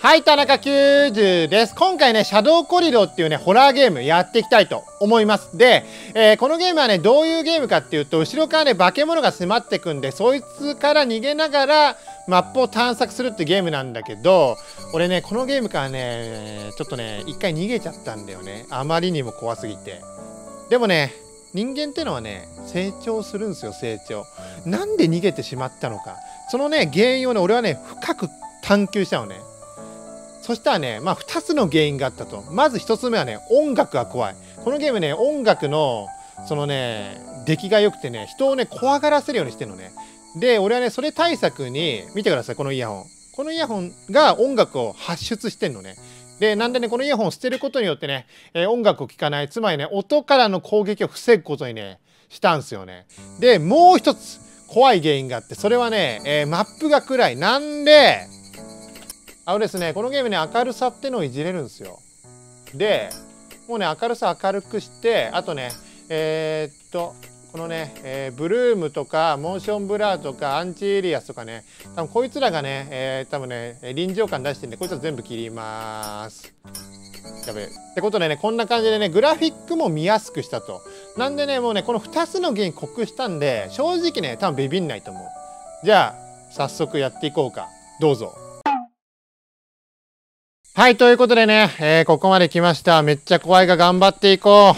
はい、田中90です。今回ね、シャドウコリドっていうね、ホラーゲームやっていきたいと思います。で、えー、このゲームはね、どういうゲームかっていうと、後ろからね、化け物が迫ってくんで、そいつから逃げながら、マップを探索するってゲームなんだけど、俺ね、このゲームからね、ちょっとね、一回逃げちゃったんだよね。あまりにも怖すぎて。でもね、人間ってのはね、成長するんですよ、成長。なんで逃げてしまったのか。そのね、原因をね、俺はね、深く探求したのね。そしたらね、まあ、2つの原因があったと。まず1つ目はね、音楽が怖い。このゲームね、音楽の、そのね、出来が良くてね、人をね、怖がらせるようにしてるのね。で、俺はね、それ対策に、見てください、このイヤホン。このイヤホンが音楽を発出してんのね。で、なんでね、このイヤホンを捨てることによってね、えー、音楽を聴かない、つまりね、音からの攻撃を防ぐことにね、したんすよね。で、もう一つ、怖い原因があって、それはね、えー、マップが暗い。なんで、あのですねこのゲームね明るさってのをいじれるんですよでもうね明るさ明るくしてあとねえー、っとこのね、えー、ブルームとかモーションブラーとかアンチエリアスとかね多分こいつらがね、えー、多分ね臨場感出してるんでこいつら全部切りますやべえってことでねこんな感じでねグラフィックも見やすくしたとなんでねもうねこの2つの原因くしたんで正直ね多分ビビんないと思うじゃあ早速やっていこうかどうぞはい、ということでね、えー、ここまで来ました。めっちゃ怖いが頑張っていこ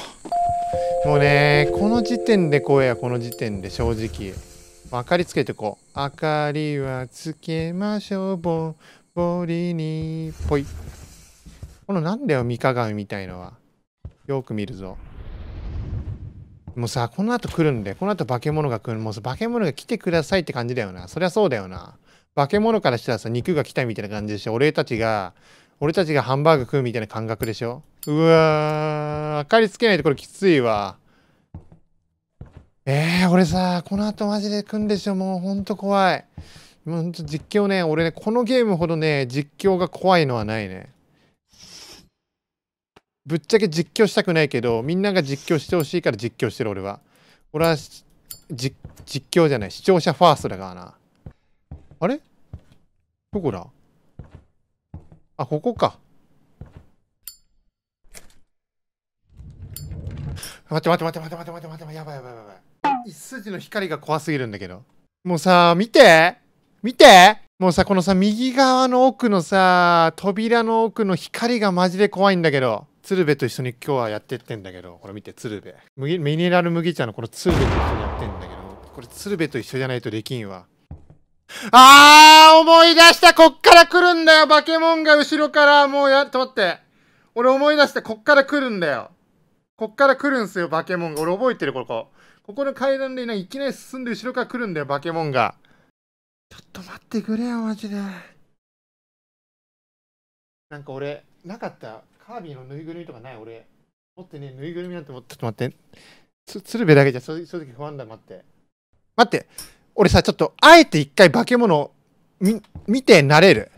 う。もうね、この時点で怖いや、この時点で正直。明かりつけてこう。明かりはつけましょう、ぼんぼりに、ぽい。このなんだよ、三鏡みたいのは。よく見るぞ。もうさ、この後来るんで、この後化け物が来る。もうさ、化け物が来てくださいって感じだよな。そりゃそうだよな。化け物からしたらさ、肉が来たみたいな感じでしょ。俺たちが、俺たちがハンバーグ食うみたいな感覚でしょうわー、明かりつけないとこれきついわ。えー、俺さ、この後マジでうんでしょ。もうほんと怖い。もうほんと実況ね、俺ね、このゲームほどね、実況が怖いのはないね。ぶっちゃけ実況したくないけど、みんなが実況してほしいから実況してる俺は。俺は、実況じゃない、視聴者ファーストだからな。あれどこだあ、ここか。待って待って待って待って待って待って待ってやばいやばいやばい。一筋の光が怖すぎるんだけど。もうさ、見て見てもうさ、このさ、右側の奥のさ、扉の奥の光がマジで怖いんだけど。鶴瓶と一緒に今日はやってってんだけど、これ見て、鶴瓶。ミネラル麦茶のこの鶴瓶と一緒にやってんだけど、これ鶴瓶と一緒じゃないとできんわ。あー、思い出したこっから来るんだよバケモンが後ろから、もうや、ちっと待って。俺思い出した、こっから来るんだよ。こっから来るんすよ、バケモンが。俺覚えてる、ここ。ここの階段でいない、いきなり進んで後ろから来るんだよ、バケモンが。ちょっと待ってくれよ、マジで。なんか俺、なかったカービィのぬいぐるみとかない俺。持ってね、ぬいぐるみなんて持って、ちょっと待って。つ鶴瓶だけじゃ正直不安だ、待って。待って俺さ、ちょっと、あえて一回化け物、み、見てなれる。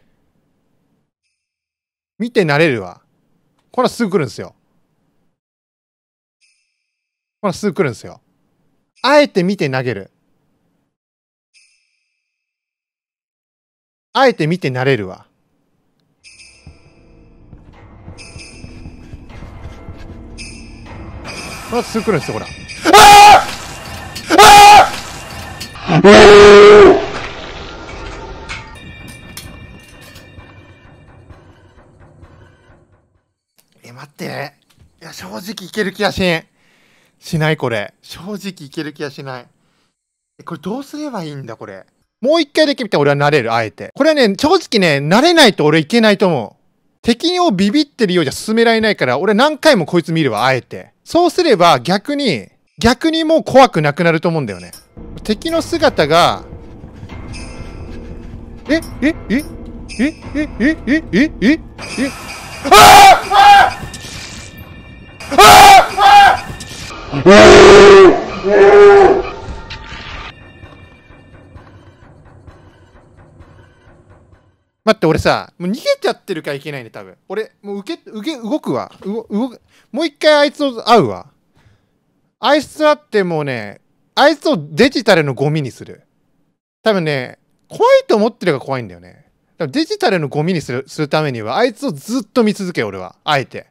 見てなれるわ。これすぐ来るんですよ。これすぐ来るんですよ。あえて見て投げる。あえて見てなれるわ。これすぐ来るんですよ、ほら。え、待って。いや、正直いける気がしん。しない、これ。正直いける気がしない。え、これどうすればいいんだ、これ。もう一回できみたら俺は慣れる、あえて。これはね、正直ね、慣れないと俺いけないと思う。敵をビビってるようじゃ進められないから、俺何回もこいつ見るわ、あえて。そうすれば逆に、逆にもう怖くなくなると思うんだよね。敵の姿が、え、え、え、え、え、え、え、え、え、え、え、ああああああ待って、俺さ、もう逃げちゃってるからいけないね、多分。俺、もう受け、受け、動くわ。う動く。もう一回あいつを会うわ。あいつだってもうね、あいつをデジタルのゴミにする。多分ね、怖いと思ってるが怖いんだよね。デジタルのゴミにするするためには、あいつをずっと見続け、俺は。あえて。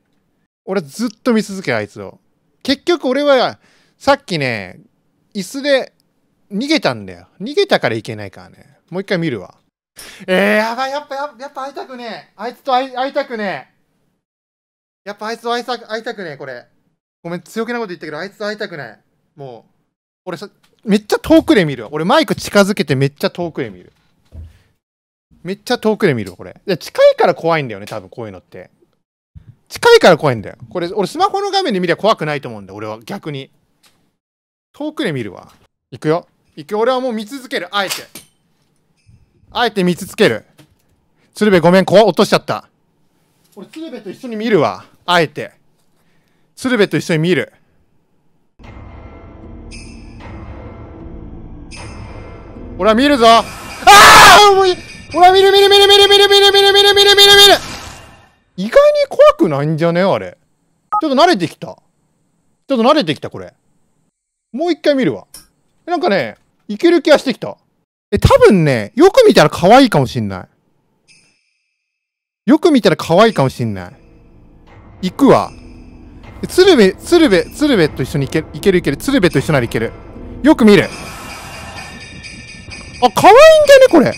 俺はずっと見続け、あいつを。結局俺は、さっきね、椅子で逃げたんだよ。逃げたからいけないからね。もう一回見るわ。えー、やばい、やっぱ、やっぱ会いたくねえ。あいつと会いたくねえ。やっぱあいつと会いたくねえ、これ。ごめん、強気なこと言ったけど、あいつ会いたくない。もう、俺さ、めっちゃ遠くで見るわ。俺マイク近づけてめっちゃ遠くで見る。めっちゃ遠くで見るわ、これ。い近いから怖いんだよね、多分こういうのって。近いから怖いんだよ。これ、俺スマホの画面で見りゃ怖くないと思うんだよ、俺は逆に。遠くで見るわ。行くよ。行くよ。俺はもう見続ける、あえて。あえて見続ける。鶴瓶ごめん、こ落としちゃった。俺、鶴瓶と一緒に見るわ。あえて。鶴瓶と一緒に見る俺は見るぞああ重い俺は見る見る見る見る見る見る見る見る見る見る見る意外に怖くないんじゃねあれちょっと慣れてきたちょっと慣れてきたこれもう一回見るわなんかねいける気がしてきたえ多分ねよく見たら可愛いかもしんないよく見たら可愛いかもしんない行くわ鶴瓶、鶴瓶、鶴瓶と一緒にいける、いけるいける。鶴瓶と一緒ならいける。よく見る。あ、可愛いんじゃねこれ。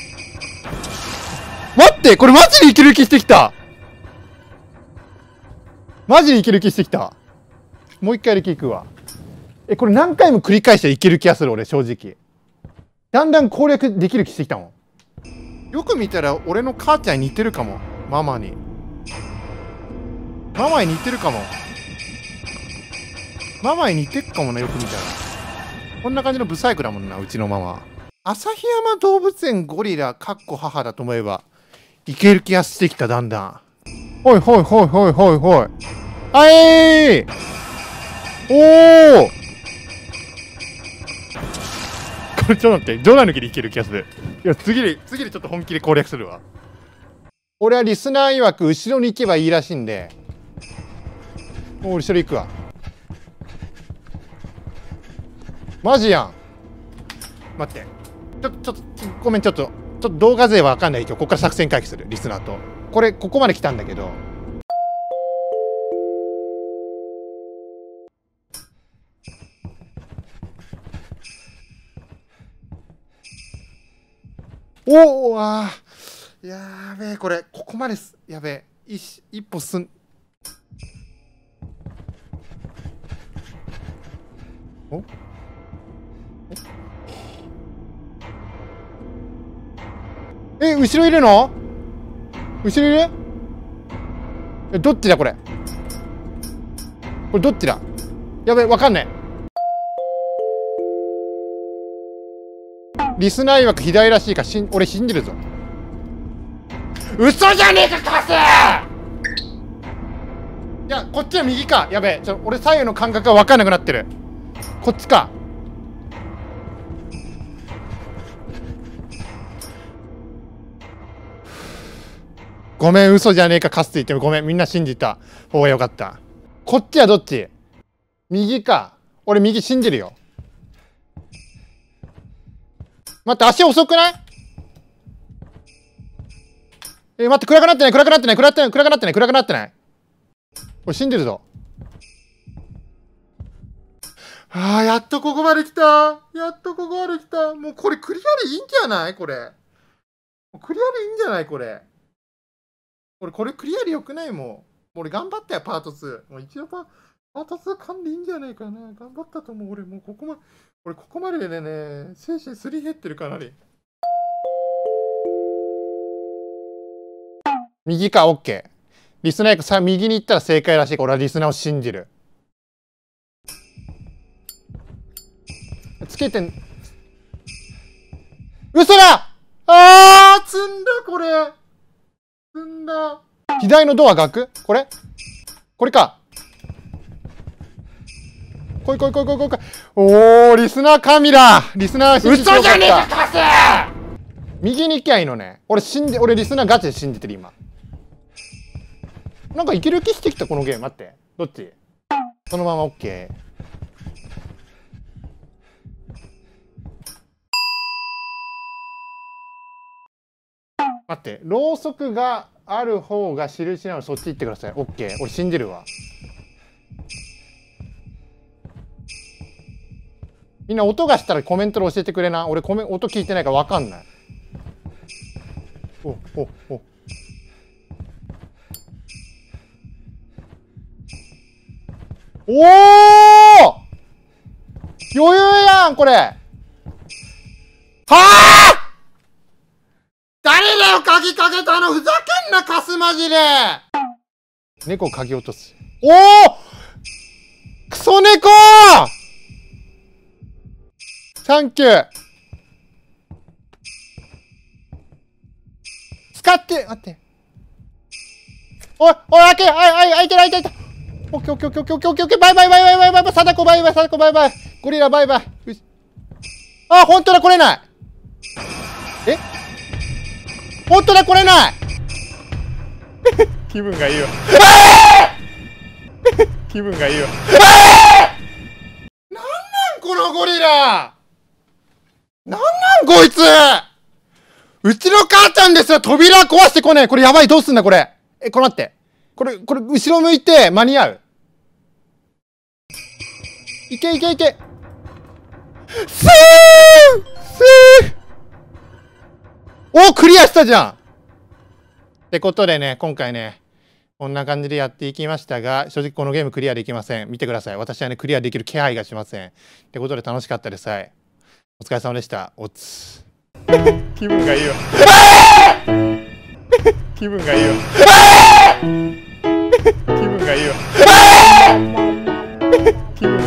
待って、これマジでいける気してきた。マジでいける気してきた。もう一回やる気いくわ。え、これ何回も繰り返していける気がする、俺、正直。だんだん攻略できる気してきたもん。よく見たら、俺の母ちゃんに似てるかも。ママに。ママに似てるかも。ママに似てっかもな、よく見たら。こんな感じのブサイクだもんな、うちのママ。旭山動物園ゴリラ、かっこ母だと思えば、いける気がしてきた、だんだん。ほいほいほいほいほいほい。あいおおこれちょっと待って、ない抜きでいける気がする。いや、次で、次でちょっと本気で攻略するわ。俺はリスナー曰く、後ろに行けばいいらしいんで、もう後ろ行くわ。マジやん待ってちょちょっとごめんちょっとちょっと動画勢は分かんないけどここから作戦回避するリスナーとこれここまで来たんだけどおおあやべえこれここまですやべえ一一歩進んおえ、後ろいるの後ろいるえ、どっちだこれ。これどっちだやべえ、わかんねえ。リスナー曰く左らしいかしん、俺信じるぞ。嘘じゃねえか、カスいや、こっちは右か。やべえ。ちょ、俺左右の感覚がわかんなくなってる。こっちか。ごめん、嘘じゃねえか、かすって言ってもごめん、みんな信じた方がよかった。こっちはどっち右か。俺右信じるよ。待って、足遅くないえ待って、暗くなってない、暗くなってない、暗くなってない、暗くなってない、暗くなってない。俺信じるぞ。ああ、やっとここまで来た。やっとここまで来た。もうこれクリアでいいんじゃないこれ。クリアでいいんじゃないこれ。俺、これクリアでよくないもん。俺、頑張ったよ、パート2。もう一応パ、パート2勘でいいんじゃないかな。頑張ったと思う。俺、もうここまで、俺、ここまででね、精神すり減ってるかなり。右か、OK。リスナー役右に行ったら正解らしい。俺はリスナーを信じる。つけてん、嘘だあー積んだ、これんだ。左のドアが開くこれこれか。来い来い来い来い来い来い。おおリスナーカミラリスナー信じて嘘じゃねえか、カ右に行きゃいいのね。俺信じ、俺リスナーガチで信じてる今。なんかいける気してきたこのゲーム。待って。どっちそのままオッケー待ってろうそくがある方が印なのそっち行ってくださいオッケー俺信じるわみんな音がしたらコメントで教えてくれな俺コメ音聞いてないから分かんないおおおお余裕やんこれはあよ鍵かけたのふざけんなカスマジで猫鍵落とすおおクソ猫サンキュー使って待っておいおい開けあいあい開いてる開いてる開いてオッケーオッケーオッケーオッケーオッケーオッケーバイバイバイバイバイバイバイ貞子バイバイダコバイバイゴリラバイバイあ本当だ来れないえおっとだ来れない気分がいいわ気分がいいわなんなんこのゴリラなんなんこいつうちの母ちゃんですよ扉壊してこねえこれやばいどうすんだこれえ、これ待って。これ、これ、後ろ向いて間に合う。いけいけいけ。スースーおクリアしたじゃんってことでね、今回ね、こんな感じでやっていきましたが、正直このゲームクリアできません。見てください。私はね、クリアできる気配がしません。ってことで楽しかったです。はい。お疲れ様でした。おつ。気分がいいわ。気分がいいわ。気分がいいわ。気分がいいわ。